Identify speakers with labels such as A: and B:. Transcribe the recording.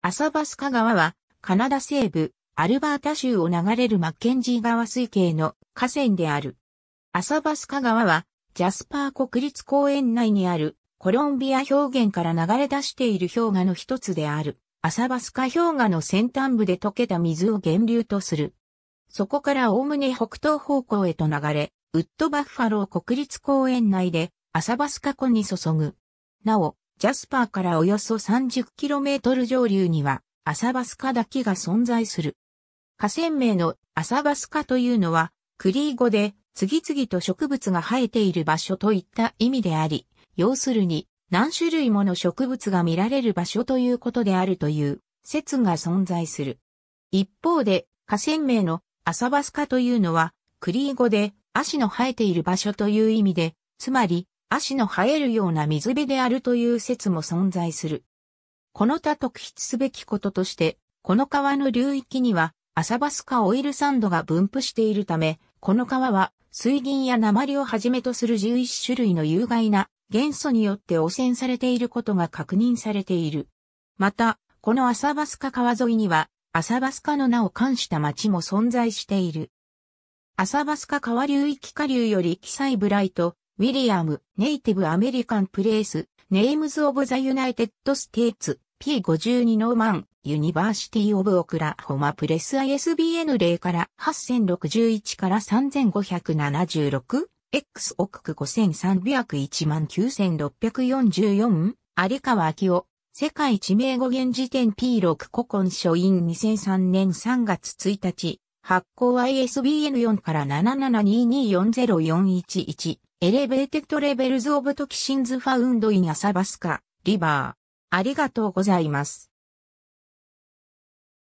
A: アサ
B: バスカ川は、カナダ西部、アルバータ州を流れるマッケンジー川水系の河川である。アサバスカ川は、ジャスパー国立公園内にあるコロンビア氷原から流れ出している氷河の一つである、アサバスカ氷河の先端部で溶けた水を源流とする。そこからおおむね北東方向へと流れ、ウッドバッファロー国立公園内で、アサバスカ湖に注ぐ。なお、ジャスパーからおよそ 30km 上流には、アサバスカだけが存在する。河川名のアサバスカというのは、クリー語で次々と植物が生えている場所といった意味であり、要するに何種類もの植物が見られる場所ということであるという説が存在する。一方で、河川名のアサバスカというのは、クリー語で足の生えている場所という意味で、つまり足の生えるような水辺であるという説も存在する。この他特筆すべきこととして、この川の流域には、アサバスカオイルサンドが分布しているため、この川は水銀や鉛をはじめとする11種類の有害な元素によって汚染されていることが確認されている。また、このアサバスカ川沿いには、アサバスカの名を冠した町も存在している。アサバスカ川流域下流より記載ブライト、ウィリアム、ネイティブアメリカンプレイス、ネームズ・オブ・ザ・ユナイテッド・ステーツ、P52 ノーマン、ユニバーシティ・オブ・オクラホマ・プレス ISBN 0から8061から 3576X 億区53019644有川明夫、世界知名語源辞典 P6 古今書院2003年3月1日、発行 ISBN4 から77224041エレベーテクトレベルズオブトキシンズファウンドインアサバスカ、リバー。ありがとうございます。